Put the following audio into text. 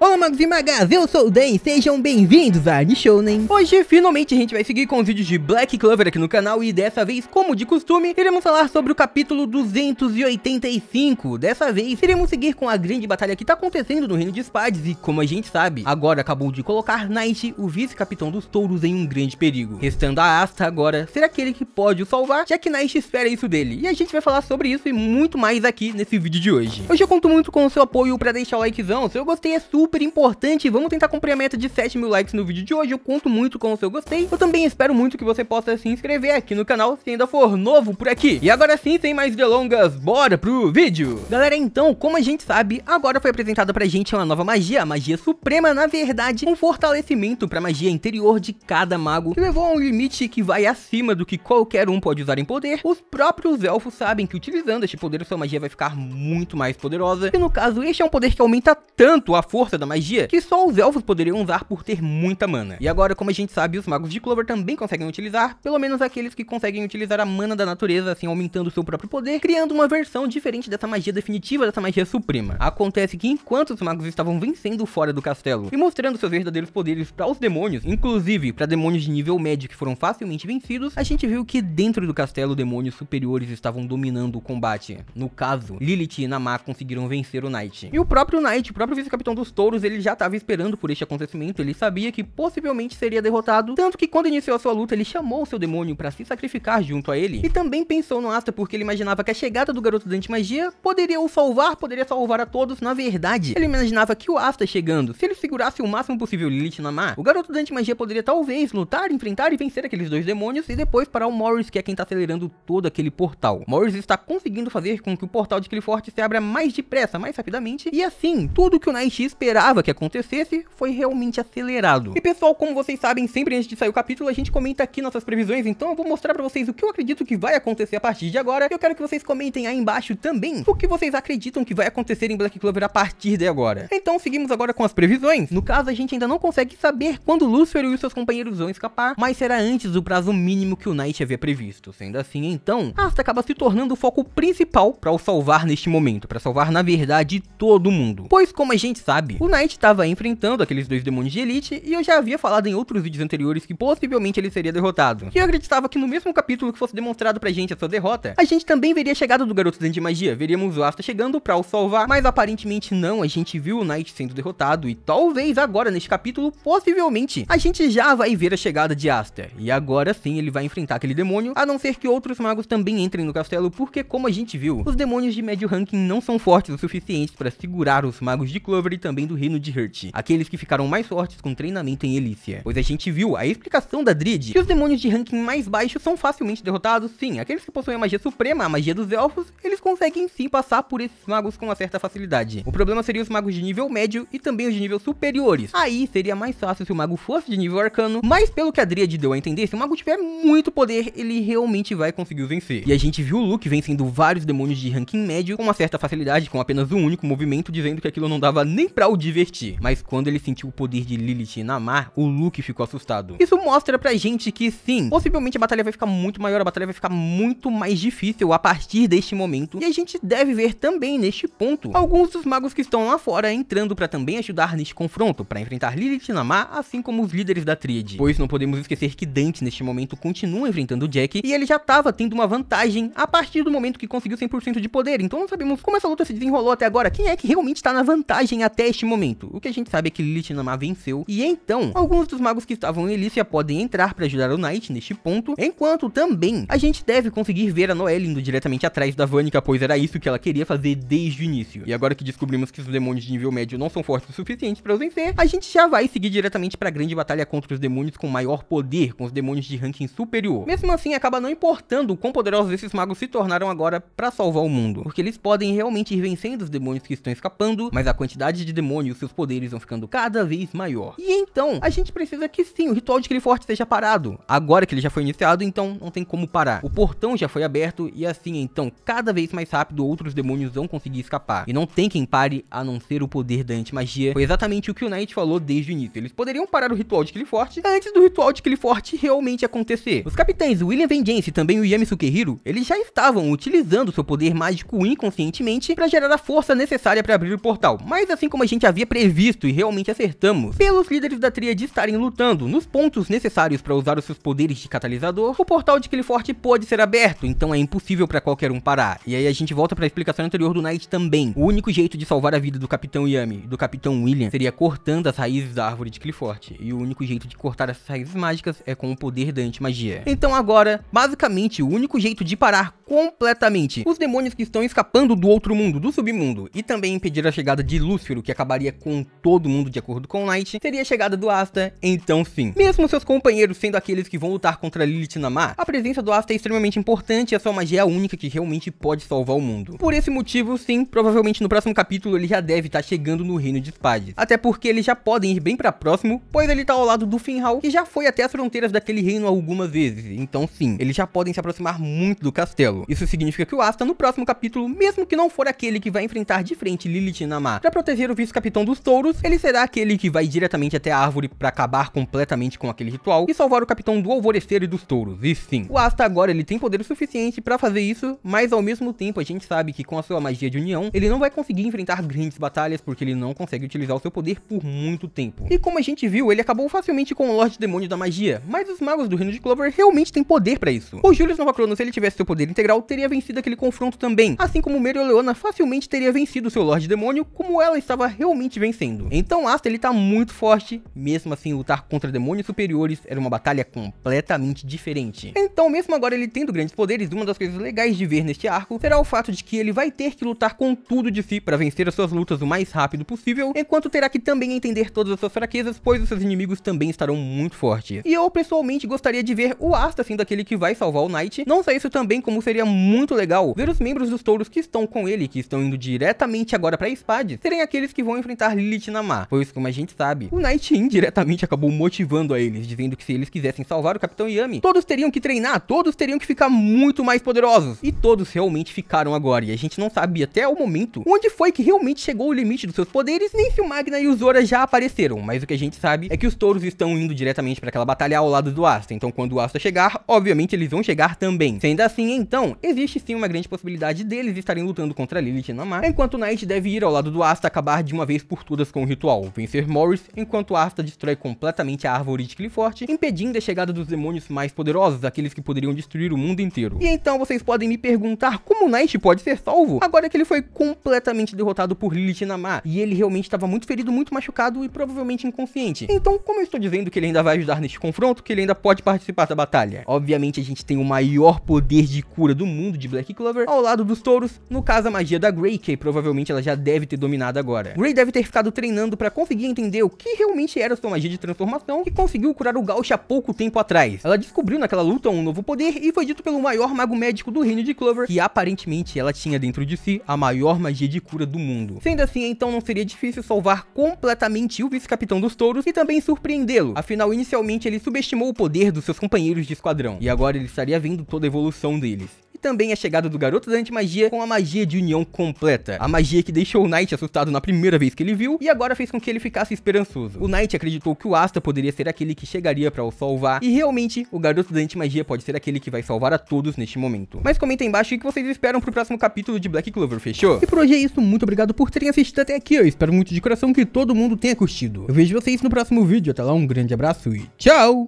Olá magos e magas, eu sou o Dan sejam bem-vindos a Nishounen. Hoje, finalmente, a gente vai seguir com os vídeos de Black Clover aqui no canal e dessa vez, como de costume, iremos falar sobre o capítulo 285. Dessa vez, iremos seguir com a grande batalha que tá acontecendo no Reino de Spades e, como a gente sabe, agora acabou de colocar Knight, o vice-capitão dos touros, em um grande perigo. Restando a Asta agora será aquele que pode o salvar, já que Knight espera isso dele. E a gente vai falar sobre isso e muito mais aqui nesse vídeo de hoje. Hoje eu conto muito com o seu apoio para deixar o likezão, se eu gostei é super super importante. Vamos tentar cumprir a meta de 7 mil likes no vídeo de hoje. Eu conto muito com o seu gostei. Eu também espero muito que você possa se inscrever aqui no canal se ainda for novo por aqui. E agora sim, sem mais delongas, bora pro vídeo. Galera, então, como a gente sabe, agora foi apresentada pra gente uma nova magia, a magia suprema, na verdade, um fortalecimento pra magia interior de cada mago, que levou a um limite que vai acima do que qualquer um pode usar em poder. Os próprios elfos sabem que utilizando este poder, sua magia vai ficar muito mais poderosa. E no caso, este é um poder que aumenta tanto a força da magia que só os elfos poderiam usar por ter muita mana. E agora, como a gente sabe, os magos de Clover também conseguem utilizar, pelo menos aqueles que conseguem utilizar a mana da natureza, assim aumentando seu próprio poder, criando uma versão diferente dessa magia definitiva, dessa magia suprema. Acontece que enquanto os magos estavam vencendo fora do castelo e mostrando seus verdadeiros poderes para os demônios, inclusive para demônios de nível médio que foram facilmente vencidos, a gente viu que dentro do castelo demônios superiores estavam dominando o combate. No caso, Lilith e Namá conseguiram vencer o Knight. E o próprio Knight, o próprio vice-capitão dos Tolkien, Horus ele já estava esperando por este acontecimento, ele sabia que possivelmente seria derrotado, tanto que quando iniciou sua luta ele chamou seu demônio para se sacrificar junto a ele, e também pensou no Asta porque ele imaginava que a chegada do garoto da antimagia poderia o salvar, poderia salvar a todos, na verdade, ele imaginava que o Asta chegando, se ele segurasse o máximo possível Lilith na mar, o garoto da antimagia poderia talvez lutar, enfrentar e vencer aqueles dois demônios e depois parar o Morris que é quem está acelerando todo aquele portal. Morris está conseguindo fazer com que o portal de Clifford se abra mais depressa, mais rapidamente, e assim, tudo que o Night esperava esperava que acontecesse foi realmente acelerado. E pessoal, como vocês sabem, sempre antes de sair o capítulo, a gente comenta aqui nossas previsões, então eu vou mostrar pra vocês o que eu acredito que vai acontecer a partir de agora, e eu quero que vocês comentem aí embaixo também o que vocês acreditam que vai acontecer em Black Clover a partir de agora. Então seguimos agora com as previsões. No caso, a gente ainda não consegue saber quando Lucifer e os seus companheiros vão escapar, mas será antes do prazo mínimo que o Knight havia previsto. Sendo assim, então, Asta acaba se tornando o foco principal para o salvar neste momento, para salvar na verdade todo mundo. Pois como a gente sabe, o o Knight estava enfrentando aqueles dois demônios de Elite, e eu já havia falado em outros vídeos anteriores que possivelmente ele seria derrotado. E eu acreditava que no mesmo capítulo que fosse demonstrado pra gente a sua derrota, a gente também veria a chegada do garoto dentro de magia, veríamos o Asta chegando pra o salvar, mas aparentemente não, a gente viu o Knight sendo derrotado, e talvez agora neste capítulo, possivelmente, a gente já vai ver a chegada de Asta. E agora sim ele vai enfrentar aquele demônio, a não ser que outros magos também entrem no castelo, porque como a gente viu, os demônios de médio ranking não são fortes o suficiente para segurar os magos de Clover e também do reino de Hurt, aqueles que ficaram mais fortes com treinamento em Elícia. Pois a gente viu a explicação da Drid que os demônios de ranking mais baixo são facilmente derrotados, sim, aqueles que possuem a magia suprema, a magia dos elfos, eles conseguem sim passar por esses magos com uma certa facilidade. O problema seria os magos de nível médio e também os de nível superiores. Aí seria mais fácil se o mago fosse de nível arcano, mas pelo que a Drid deu a entender, se o mago tiver muito poder, ele realmente vai conseguir vencer. E a gente viu o Luke vencendo vários demônios de ranking médio com uma certa facilidade, com apenas um único movimento, dizendo que aquilo não dava nem pra o divertir. Mas quando ele sentiu o poder de Lilith e mar, o Luke ficou assustado. Isso mostra pra gente que sim, possivelmente a batalha vai ficar muito maior, a batalha vai ficar muito mais difícil a partir deste momento. E a gente deve ver também neste ponto alguns dos magos que estão lá fora entrando pra também ajudar neste confronto, pra enfrentar Lilith e mar, assim como os líderes da tríade. Pois não podemos esquecer que Dante neste momento continua enfrentando Jack e ele já tava tendo uma vantagem a partir do momento que conseguiu 100% de poder. Então não sabemos como essa luta se desenrolou até agora, quem é que realmente tá na vantagem até este momento. O que a gente sabe é que Lilith Namá venceu, e então, alguns dos magos que estavam em Elícia podem entrar para ajudar o Knight neste ponto, enquanto também a gente deve conseguir ver a Noelle indo diretamente atrás da Vanica, pois era isso que ela queria fazer desde o início. E agora que descobrimos que os demônios de nível médio não são fortes o suficiente para os vencer, a gente já vai seguir diretamente para a grande batalha contra os demônios com maior poder, com os demônios de ranking superior. Mesmo assim, acaba não importando o quão poderosos esses magos se tornaram agora para salvar o mundo, porque eles podem realmente ir vencendo os demônios que estão escapando, mas a quantidade de demônios demônio, seus poderes vão ficando cada vez maior. E então, a gente precisa que sim, o ritual de forte seja parado. Agora que ele já foi iniciado, então não tem como parar. O portão já foi aberto e assim, então, cada vez mais rápido outros demônios vão conseguir escapar. E não tem quem pare a não ser o poder da antimagia. Foi exatamente o que o Knight falou desde o início. Eles poderiam parar o ritual de forte antes do ritual de forte realmente acontecer. Os capitães William Vengeance e também o Yami Sukehiro, eles já estavam utilizando seu poder mágico inconscientemente para gerar a força necessária para abrir o portal. Mas assim como a gente havia previsto e realmente acertamos. Pelos líderes da tríade estarem lutando nos pontos necessários para usar os seus poderes de catalisador, o portal de Clifford pôde ser aberto, então é impossível para qualquer um parar. E aí a gente volta para a explicação anterior do Knight também. O único jeito de salvar a vida do Capitão Yami e do Capitão William seria cortando as raízes da árvore de Clifford. E o único jeito de cortar essas raízes mágicas é com o poder da antimagia. Então agora, basicamente, o único jeito de parar completamente os demônios que estão escapando do outro mundo, do submundo, e também impedir a chegada de Lúcifero, que acabaria com todo mundo de acordo com Light, seria a chegada do Asta, então sim Mesmo seus companheiros sendo aqueles que vão lutar contra Lilith na Mar, a presença do Asta é extremamente importante e a sua magia é a única que realmente pode salvar o mundo. Por esse motivo, sim, provavelmente no próximo capítulo ele já deve estar tá chegando no Reino de Spades. Até porque eles já podem ir bem pra próximo, pois ele tá ao lado do Finral, que já foi até as fronteiras daquele reino algumas vezes. Então sim, eles já podem se aproximar muito do castelo. Isso significa que o Asta, no próximo capítulo, mesmo que não for aquele que vai enfrentar de frente Lilith na Mar, pra proteger o vice-capitão Capitão dos Touros, ele será aquele que vai diretamente até a árvore para acabar completamente com aquele ritual e salvar o Capitão do Alvorecer e dos Touros, e sim. O Asta agora ele tem poder suficiente para fazer isso, mas ao mesmo tempo a gente sabe que com a sua magia de união, ele não vai conseguir enfrentar grandes batalhas porque ele não consegue utilizar o seu poder por muito tempo. E como a gente viu, ele acabou facilmente com o Lorde Demônio da Magia, mas os magos do Reino de Clover realmente têm poder para isso. O Julius Nova Cronos, se ele tivesse seu poder integral, teria vencido aquele confronto também, assim como Leona facilmente teria vencido seu Lorde Demônio, como ela estava realmente realmente vencendo. Então Asta ele tá muito forte, mesmo assim lutar contra demônios superiores era uma batalha completamente diferente. Então mesmo agora ele tendo grandes poderes, uma das coisas legais de ver neste arco será o fato de que ele vai ter que lutar com tudo de si para vencer as suas lutas o mais rápido possível, enquanto terá que também entender todas as suas fraquezas, pois os seus inimigos também estarão muito fortes. E eu pessoalmente gostaria de ver o Asta sendo aquele que vai salvar o Knight, não só isso também como seria muito legal ver os membros dos touros que estão com ele, que estão indo diretamente agora para Spade, serem aqueles que vão enfrentar enfrentar Lilith mar. pois, como a gente sabe, o Night indiretamente acabou motivando a eles, dizendo que se eles quisessem salvar o Capitão Yami, todos teriam que treinar, todos teriam que ficar muito mais poderosos. E todos realmente ficaram agora, e a gente não sabia até o momento onde foi que realmente chegou o limite dos seus poderes, nem se o Magna e o Zora já apareceram, mas o que a gente sabe é que os touros estão indo diretamente para aquela batalha ao lado do Asta, então quando o Asta chegar, obviamente eles vão chegar também. Sendo assim, então, existe sim uma grande possibilidade deles estarem lutando contra Lilith na mar, enquanto o Knight deve ir ao lado do Asta acabar de uma vez vez por todas com o ritual, vencer Morris, enquanto Asta destrói completamente a árvore de Clifford, impedindo a chegada dos demônios mais poderosos, aqueles que poderiam destruir o mundo inteiro. E então vocês podem me perguntar como Night pode ser salvo, agora que ele foi completamente derrotado por Lilith Namar, e ele realmente estava muito ferido, muito machucado e provavelmente inconsciente. Então, como eu estou dizendo que ele ainda vai ajudar neste confronto, que ele ainda pode participar da batalha? Obviamente a gente tem o maior poder de cura do mundo de Black Clover, ao lado dos touros, no caso a magia da Grey, que provavelmente ela já deve ter dominado agora. Grey deve ter ficado treinando para conseguir entender o que realmente era sua magia de transformação e conseguiu curar o Gaucha há pouco tempo atrás. Ela descobriu naquela luta um novo poder e foi dito pelo maior mago médico do reino de Clover que aparentemente ela tinha dentro de si a maior magia de cura do mundo. Sendo assim, então não seria difícil salvar completamente o vice-capitão dos touros e também surpreendê-lo, afinal inicialmente ele subestimou o poder dos seus companheiros de esquadrão, e agora ele estaria vendo toda a evolução deles e também a é chegada do garoto da antimagia com a magia de união completa. A magia que deixou o Knight assustado na primeira vez que ele viu e agora fez com que ele ficasse esperançoso. O Knight acreditou que o Asta poderia ser aquele que chegaria para o salvar e realmente o garoto da antimagia pode ser aquele que vai salvar a todos neste momento. Mas comenta aí embaixo o que vocês esperam pro próximo capítulo de Black Clover, fechou? E por hoje é isso, muito obrigado por terem assistido até aqui, eu espero muito de coração que todo mundo tenha curtido. Eu vejo vocês no próximo vídeo, até lá, um grande abraço e tchau!